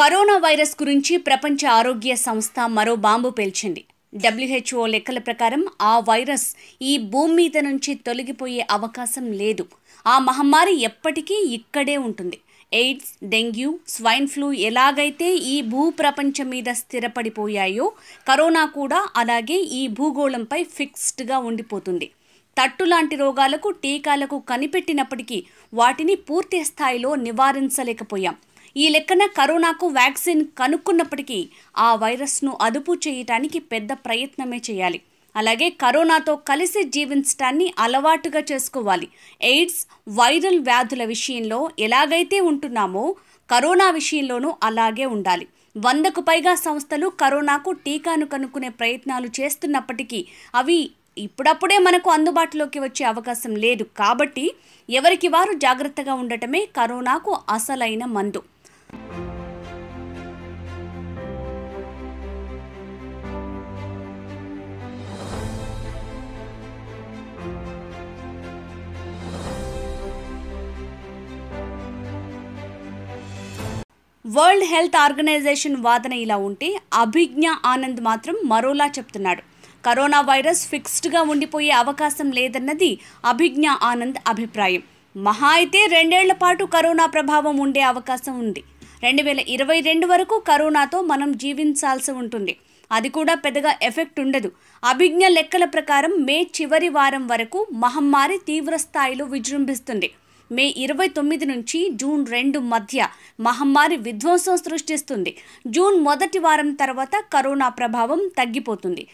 corona virus గురించి ప్రపంచ ఆరోగ్య సంస్థ మరో బాంబు పేల్చింది డబ్ల్యూహెచ్ఓ లెక్కల ప్రకారం ఆ వైరస్ ఈ భూమి మీద నుంచి తొలగిపోయే అవకాశం లేదు ఆ మహమ్మారి ఎప్పటికీ ఇక్కడే ఉంటుంది ఎయిడ్స్ డెంగ్యూ స్వైన్ ఫ్లూ ఎలాగైతే ఈ భూప్రపంచం మీద స్థిరపడిపోయాయో కరోనా కూడా అలాగే ఈ భూగోళంపై ఫిక్స్డ్గా ఉండిపోతుంది తట్టు లాంటి రోగాలకు టీకాలకు కనిపెట్టినప్పటికీ వాటిని పూర్తి స్థాయిలో నివారించలేకపోయాం ఈ లెక్కన కరోనాకు వ్యాక్సిన్ కనుక్కున్నప్పటికీ ఆ వైరస్ను అదుపు చేయటానికి పెద్ద ప్రయత్నమే చేయాలి అలాగే కరోనాతో కలిసి జీవించటాన్ని అలవాటుగా చేసుకోవాలి ఎయిడ్స్ వైరల్ వ్యాధుల విషయంలో ఎలాగైతే ఉంటున్నామో కరోనా విషయంలోనూ అలాగే ఉండాలి వందకు పైగా సంస్థలు కరోనాకు టీకాను కనుక్కునే ప్రయత్నాలు చేస్తున్నప్పటికీ అవి ఇప్పుడప్పుడే మనకు అందుబాటులోకి వచ్చే అవకాశం లేదు కాబట్టి ఎవరికి వారు జాగ్రత్తగా ఉండటమే కరోనాకు అసలైన మందు వరల్డ్ హెల్త్ ఆర్గనైజేషన్ వాదన ఇలా ఉంటే అభిజ్ఞ ఆనంద్ మాత్రం మరోలా చెప్తున్నాడు కరోనా వైరస్ ఫిక్స్డ్గా ఉండిపోయే అవకాశం లేదన్నది అభిజ్ఞ ఆనంద్ అభిప్రాయం మహా అయితే రెండేళ్ల పాటు కరోనా ప్రభావం ఉండే అవకాశం ఉంది రెండు వేల ఇరవై రెండు వరకు కరోనాతో మనం జీవించాల్సి ఉంటుంది అది కూడా పెద్దగా ఎఫెక్ట్ ఉండదు అభిజ్ఞ లెక్కల ప్రకారం మే చివరి వారం వరకు మహమ్మారి తీవ్ర స్థాయిలో విజృంభిస్తుంది మే ఇరవై తొమ్మిది నుంచి జూన్ రెండు మధ్య మహమ్మారి విధ్వంసం సృష్టిస్తుంది జూన్ మొదటి వారం తర్వాత కరోనా ప్రభావం తగ్గిపోతుంది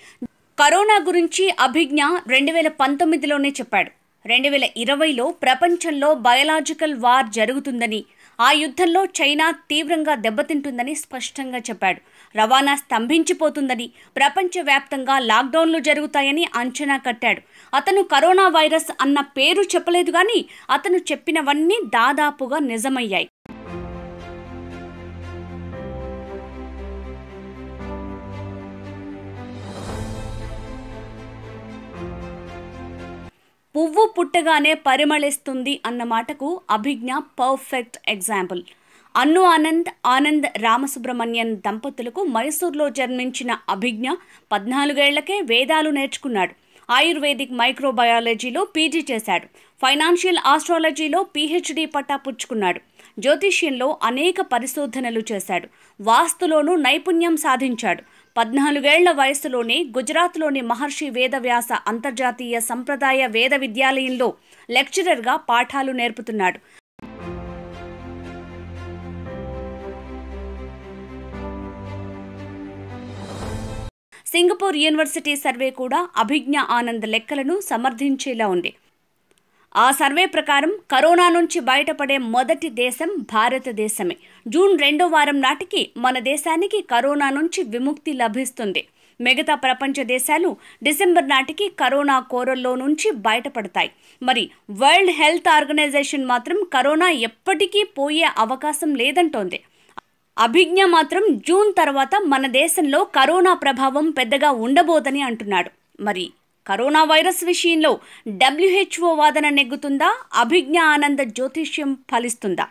కరోనా గురించి అభిజ్ఞ రెండు వేల పంతొమ్మిదిలోనే చెప్పాడు రెండు వేల ఇరవైలో ప్రపంచంలో బయలాజికల్ వార్ జరుగుతుందని ఆ యుద్ధంలో చైనా తీవ్రంగా దెబ్బతింటుందని స్పష్టంగా చెప్పాడు రవాణా స్తంభించిపోతుందని ప్రపంచవ్యాప్తంగా లాక్డౌన్లు జరుగుతాయని అంచనా కట్టాడు అతను కరోనా వైరస్ అన్న పేరు చెప్పలేదు కానీ అతను చెప్పినవన్నీ దాదాపుగా నిజమయ్యాయి పువ్వు పుట్టగానే పరిమళిస్తుంది అన్న మాటకు అభిజ్ఞ పర్ఫెక్ట్ ఎగ్జాంపుల్ అన్ను ఆనంద్ ఆనంద్ రామసుబ్రహ్మణ్యన్ దంపతులకు మైసూర్లో జన్మించిన అభిజ్ఞ పద్నాలుగేళ్లకే వేదాలు నేర్చుకున్నాడు ఆయుర్వేదిక్ మైక్రోబయాలజీలో పీజీ చేశాడు ఫైనాన్షియల్ ఆస్ట్రాలజీలో పీహెచ్డీ పట్టా పుచ్చుకున్నాడు జ్యోతిష్యంలో అనేక పరిశోధనలు చేశాడు వాస్తులోనూ నైపుణ్యం సాధించాడు పద్నాలుగేళ్ల వయసులోనే గుజరాత్లోని మహర్షి వేదవ్యాస అంతర్జాతీయ సంప్రదాయ వేద విద్యాలయంలో లెక్చరర్గా పాఠాలు నేర్పుతున్నాడు సింగపూర్ యూనివర్సిటీ సర్వే కూడా అభిజ్ఞ ఆనంద్ లెక్కలను సమర్థించేలా ఉంది ఆ సర్వే ప్రకారం కరోనా నుంచి బయటపడే మొదటి దేశం భారతదేశమే జూన్ రెండో వారం నాటికి మన దేశానికి కరోనా నుంచి విముక్తి లభిస్తుంది మిగతా ప్రపంచ దేశాలు డిసెంబర్ నాటికి కరోనా కోరల్లో నుంచి బయటపడతాయి మరి వరల్డ్ హెల్త్ ఆర్గనైజేషన్ మాత్రం కరోనా ఎప్పటికీ పోయే అవకాశం లేదంటోంది అభిజ్ఞ మాత్రం జూన్ తర్వాత మన దేశంలో కరోనా ప్రభావం పెద్దగా ఉండబోదని అంటున్నాడు మరి కరోనా వైరస్ విషయంలో డబ్ల్యూహెచ్ఓ వాదన నెగ్గుతుందా అభిజ్ఞ ఆనంద జ్యోతిష్యం ఫలిస్తుందా